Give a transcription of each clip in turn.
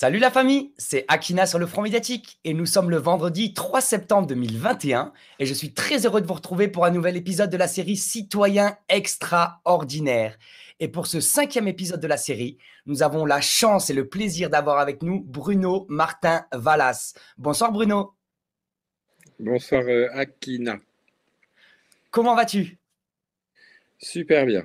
Salut la famille, c'est Akina sur le front médiatique et nous sommes le vendredi 3 septembre 2021 et je suis très heureux de vous retrouver pour un nouvel épisode de la série Citoyens extraordinaire. Et pour ce cinquième épisode de la série, nous avons la chance et le plaisir d'avoir avec nous Bruno Martin Vallas. Bonsoir Bruno. Bonsoir euh, Akina. Comment vas-tu Super bien.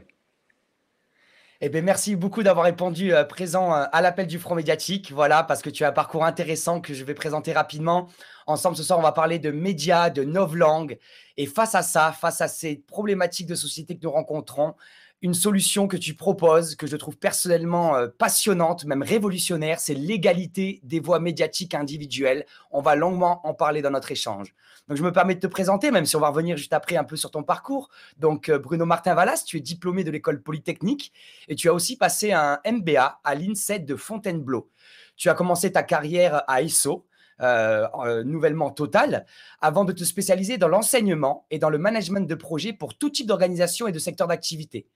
Eh bien, merci beaucoup d'avoir répondu euh, présent euh, à l'appel du Front médiatique. Voilà, parce que tu as un parcours intéressant que je vais présenter rapidement. Ensemble, ce soir, on va parler de médias, de novlangues. Et face à ça, face à ces problématiques de société que nous rencontrons, une solution que tu proposes, que je trouve personnellement euh, passionnante, même révolutionnaire, c'est l'égalité des voix médiatiques individuelles. On va longuement en parler dans notre échange. Donc, je me permets de te présenter, même si on va revenir juste après un peu sur ton parcours. Donc, euh, Bruno Martin Vallas, tu es diplômé de l'école polytechnique et tu as aussi passé un MBA à l'INSET de Fontainebleau. Tu as commencé ta carrière à ESSO. Euh, euh, nouvellement total avant de te spécialiser dans l'enseignement et dans le management de projets pour tout type d'organisation et de secteur d'activité.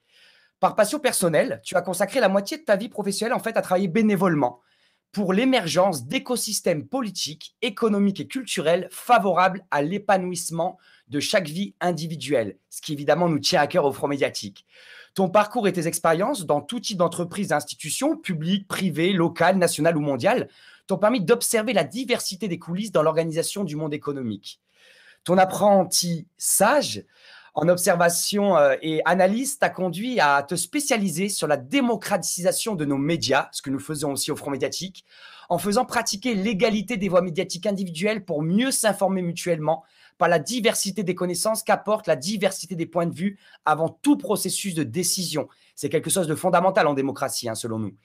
Par passion personnelle, tu as consacré la moitié de ta vie professionnelle en fait à travailler bénévolement pour l'émergence d'écosystèmes politiques, économiques et culturels favorables à l'épanouissement de chaque vie individuelle, ce qui évidemment nous tient à cœur au Front médiatique. Ton parcours et tes expériences dans tout type d'entreprise institutions publiques, privées, locales, nationales ou mondiales, t'ont permis d'observer la diversité des coulisses dans l'organisation du monde économique. Ton apprenti sage en observation euh, et analyse t'a conduit à te spécialiser sur la démocratisation de nos médias, ce que nous faisons aussi au Front médiatique, en faisant pratiquer l'égalité des voies médiatiques individuelles pour mieux s'informer mutuellement par la diversité des connaissances qu'apporte la diversité des points de vue avant tout processus de décision. C'est quelque chose de fondamental en démocratie, hein, selon nous.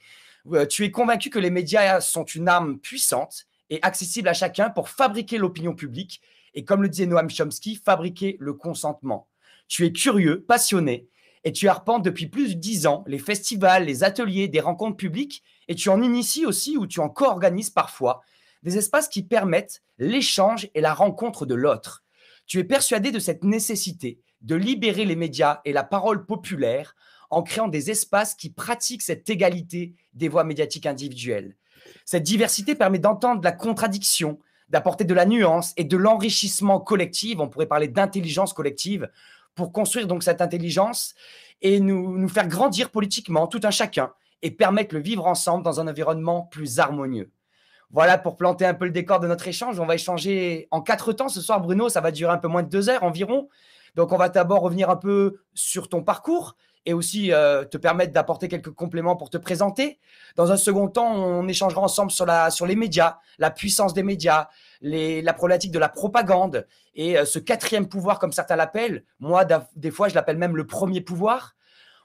Euh, tu es convaincu que les médias sont une arme puissante et accessible à chacun pour fabriquer l'opinion publique et, comme le disait Noam Chomsky, fabriquer le consentement. Tu es curieux, passionné, et tu arpentes depuis plus de dix ans les festivals, les ateliers, des rencontres publiques, et tu en inities aussi ou tu en co-organises parfois, des espaces qui permettent l'échange et la rencontre de l'autre. Tu es persuadé de cette nécessité de libérer les médias et la parole populaire en créant des espaces qui pratiquent cette égalité des voies médiatiques individuelles. Cette diversité permet d'entendre la contradiction, d'apporter de la nuance et de l'enrichissement collectif, on pourrait parler d'intelligence collective, pour construire donc cette intelligence et nous, faire grandir politiquement, tout un chacun, et permettre le vivre ensemble dans un environnement plus harmonieux. Voilà pour planter un peu le décor de notre échange. On va échanger en quatre temps ce soir, Bruno. Ça va durer un peu moins de deux heures environ. Donc, on va d'abord revenir un peu sur ton parcours et aussi euh, te permettre d'apporter quelques compléments pour te présenter. Dans un second temps, on échangera ensemble sur, la, sur les médias, la puissance des médias, la problématique de la propagande et euh, ce quatrième pouvoir, comme certains l'appellent. Moi, des fois, je l'appelle même le premier pouvoir.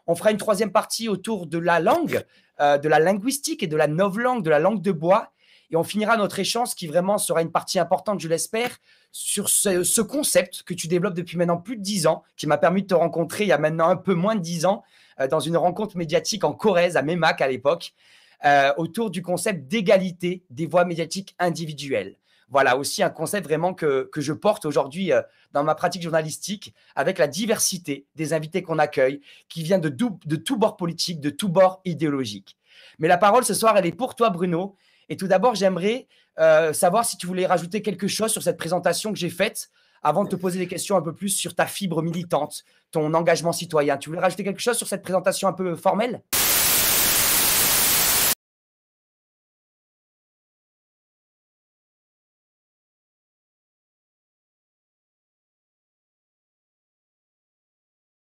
On fera une troisième partie autour de la langue, euh, de la linguistique et de la novlangue, de la langue de bois. Et on finira notre échange, qui vraiment sera une partie importante, je l'espère, sur ce, concept que tu développes depuis maintenant plus de dix ans, qui m'a permis de te rencontrer il y a maintenant un peu moins de dix ans, euh, dans une rencontre médiatique en Corrèze, à Mémac à l'époque, autour du concept d'égalité des voies médiatiques individuelles voilà aussi un concept vraiment que, je porte aujourd'hui euh, dans ma pratique journalistique avec la diversité des invités qu'on accueille qui vient de, de tout bord politique, de tout bord idéologique. Mais la parole ce soir, elle est pour toi, Bruno. Et tout d'abord, j'aimerais euh, savoir si tu voulais rajouter quelque chose sur cette présentation que j'ai faite avant de te poser des questions un peu plus sur ta fibre militante, ton engagement citoyen. Tu voulais rajouter quelque chose sur cette présentation un peu formelle